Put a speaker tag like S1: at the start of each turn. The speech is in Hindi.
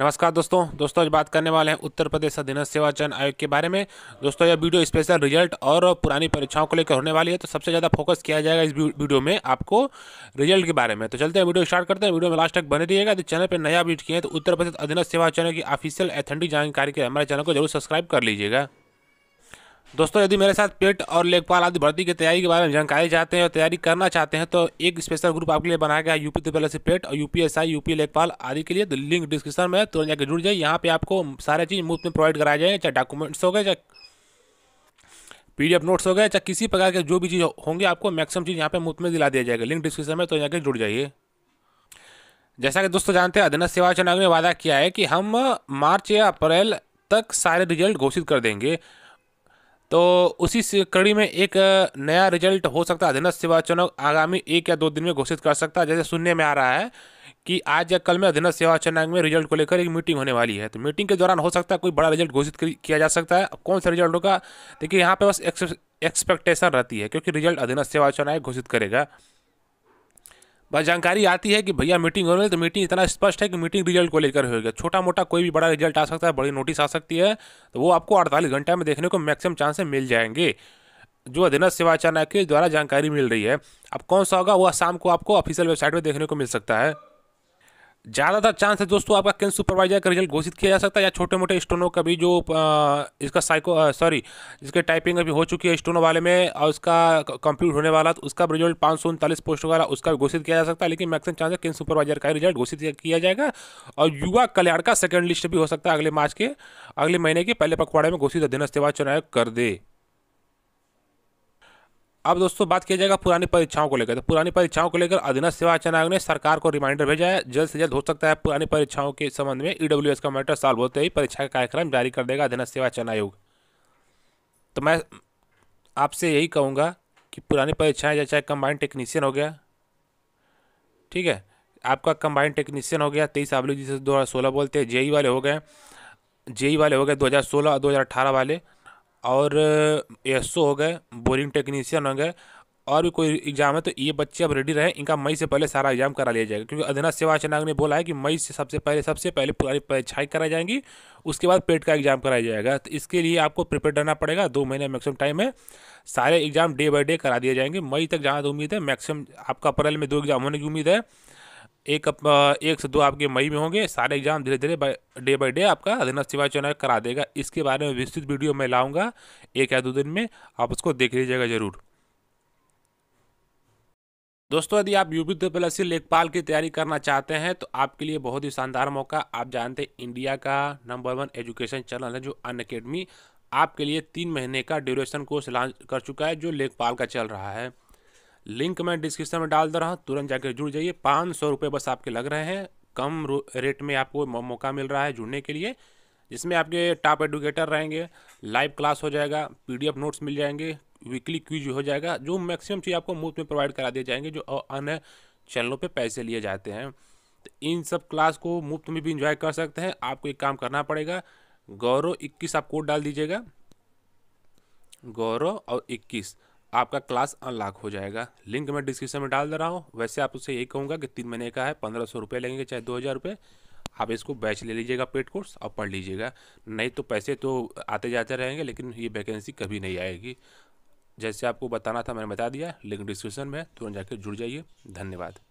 S1: नमस्कार दोस्तों दोस्तों आज बात करने वाले हैं उत्तर प्रदेश अधीनस्थ सेवा चयन आयोग के बारे में दोस्तों यह वीडियो स्पेशल रिजल्ट और पुरानी परीक्षाओं को लेकर होने वाली है तो सबसे ज़्यादा फोकस किया जाएगा इस वीडियो में आपको रिजल्ट के बारे में तो चलते हैं वीडियो स्टार्ट करते हैं वीडियो में लास्ट तक बने रहिएगा यदि तो चैनल पर नया अपडेट किए तो उत्तर प्रदेश अधीनस्थ सेवा चयन की ऑफिशियल एथेंटिक जानकारी के हमारे चैनल को जरूर सब्सक्राइब कर लीजिएगा दोस्तों यदि मेरे साथ पेट और लेखपाल आदि भर्ती की तैयारी के बारे में जानकारी चाहते हैं और तैयारी करना चाहते हैं तो एक स्पेशल ग्रुप आपके लिए बनाया गया है यूपी त्रिपल से पेट और यूपीएसआई एस आई यूपी लेखपाल आदि के लिए तो लिंक डिस्क्रिप्शन में तुरंत जाकर जुड़ जाइए यहाँ पे आपको सारे चीज़ मुफ्त में प्रोवाइड कराए जाएंगे चाहे डॉक्यूमेंट्स हो गए चाहे पी नोट्स हो गए चाहे किसी प्रकार के जो भी चीज़ होंगे आपको मैक्सिमम चीज़ यहाँ पे मुफ्त में दिला दिया जाएगा लिंक डिस्क्रिप्शन में तो जाकर जुड़ जाइए जैसा कि दोस्तों जानते हैं अधीनस्थ सेवा चुनाव ने वादा किया है कि हम मार्च या अप्रैल तक सारे रिजल्ट घोषित कर देंगे तो उसी कड़ी में एक नया रिजल्ट हो सकता है अधीनस्थ सेवा चुनाव आगामी एक या दो दिन में घोषित कर सकता है जैसे सुनने में आ रहा है कि आज या कल में अधीनस्थ सेवा चुनाव में रिजल्ट को लेकर एक मीटिंग होने वाली है तो मीटिंग के दौरान हो सकता है कोई बड़ा रिजल्ट घोषित किया जा सकता है कौन सा रिजल्ट होगा देखिए यहाँ पर बस एक्सपेक्टेशन रहती है क्योंकि रिजल्ट अधीनस्थ सेवा चुनाव घोषित करेगा बस जानकारी आती है कि भैया मीटिंग हो रही है तो मीटिंग इतना स्पष्ट है कि मीटिंग रिजल्ट को लेकर होगा छोटा मोटा कोई भी बड़ा रिजल्ट आ सकता है बड़ी नोटिस आ सकती है तो वो आपको अड़तालीस घंटे में देखने को मैक्सिमम चांसेस मिल जाएंगे जो अधीनस्थ सेवाचार्य के द्वारा जानकारी मिल रही है अब कौन सा होगा वह शाम को आपको ऑफिशियल वेबसाइट पर देखने को मिल सकता है ज़्यादातर चांस है दोस्तों आपका किन सुपरवाइजर का रिजल्ट घोषित किया जा सकता है या छोटे मोटे स्टोनों का भी जो इसका साइको सॉरी जिसके टाइपिंग अभी हो चुकी है स्टोनों वाले में और उसका कंप्लीट होने वाला तो उसका रिजल्ट पाँच सौ उनतालीस पोस्ट वाला उसका भी घोषित किया जा सकता है लेकिन मैक्सिम चांस है किन सुपरवाइजर का रिजल्ट घोषित किया जाएगा और युवा कल्याण का सेकेंड लिस्ट भी हो सकता है अगले मार्च के अगले महीने के पहले पखवाड़े में घोषित अधीनस्थ सेवा चुनाव कर दे अब दोस्तों बात किया जाएगा पुरानी परीक्षाओं को लेकर तो पुरानी परीक्षाओं को लेकर अधीन सेवा चयन आयोग ने सरकार को रिमाइंडर भेजा है जल्द से जल्द हो सकता है पुरानी परीक्षाओं के संबंध में ईडब्ल्यू e का मैटर सॉल्व होते ही परीक्षा का कार्यक्रम जारी कर देगा अधीन सेवा चयन आयोग तो मैं आपसे यही कहूँगा कि पुरानी परीक्षाएँ जैसे चाहे कंबाइंड टेक्नीशियन हो गया ठीक है आपका कंबाइंड टेक्नीशियन हो गया तेईस आबलू जिसे दो बोलते हैं जेई e वाले हो गए जेई e वाले हो गए दो हज़ार सोलह और दो हज़ार अठारह वाले और एस हो गए बोरिंग टेक्नीशियन हो गए और भी कोई एग्जाम है तो ये बच्चे अब रेडी रहे इनका मई से पहले सारा एग्जाम करा लिया जाएगा क्योंकि अधना सेवा चनाग ने बोला है कि मई से सबसे पहले सबसे पहले पुरानी परीक्षाएँ कराई जाएंगी उसके बाद पेट का एग्जाम कराया जाएगा तो इसके लिए आपको प्रिपेयर रहना पड़ेगा दो महीने मैक्सिमम टाइम है सारे एग्जाम डे बाई डे करा दिए जाएंगे मई तक जहाँ तो उम्मीद है मैक्सिमम आपका अप्रैल में दो एग्जाम होने की उम्मीद है एक एक से दो आपके मई में होंगे सारे एग्जाम धीरे धीरे डे बाई डे आपका अधीन सेवा चयन करा देगा इसके बारे में विस्तृत वीडियो मैं लाऊंगा एक या दो दिन में आप उसको देख लीजिएगा ज़रूर दोस्तों यदि आप यूपी प्लस लेखपाल की तैयारी करना चाहते हैं तो आपके लिए बहुत ही शानदार मौका आप जानते हैं इंडिया का नंबर वन एजुकेशन चैनल है जो अन आपके लिए तीन महीने का ड्यूरेशन कोर्स लॉन्च कर चुका है जो लेखपाल का चल रहा है लिंक मैं डिस्क्रिप्शन में डाल दे रहा हूँ तुरंत जाकर जुड़ जाइए पाँच सौ रुपये बस आपके लग रहे हैं कम रेट में आपको मौका मिल रहा है जुड़ने के लिए जिसमें आपके टॉप एडुकेटर रहेंगे लाइव क्लास हो जाएगा पीडीएफ नोट्स मिल जाएंगे वीकली क्विज हो जाएगा जो मैक्सिमम चीज़ आपको मुफ्त में प्रोवाइड करा दिए जाएंगे जो अन्य चैनलों पे पैसे लिए जाते हैं तो इन सब क्लास को मुफ्त में भी इंजॉय कर सकते हैं आपको एक काम करना पड़ेगा गौरव इक्कीस आप कोड डाल दीजिएगा गौरव और इक्कीस आपका क्लास अनलॉक हो जाएगा लिंक मैं डिस्क्रिप्शन में डाल दे रहा हूँ वैसे आप उससे यही कहूँगा कि तीन महीने का है पंद्रह सौ रुपये लगेंगे चाहे दो हज़ार रुपये आप इसको बैच ले लीजिएगा पेड कोर्स और पढ़ लीजिएगा नहीं तो पैसे तो आते जाते रहेंगे लेकिन ये वैकेंसी कभी नहीं आएगी जैसे आपको बताना था मैंने बता दिया लिंक डिस्क्रिप्शन में तुरंत जाकर जुड़ जाइए धन्यवाद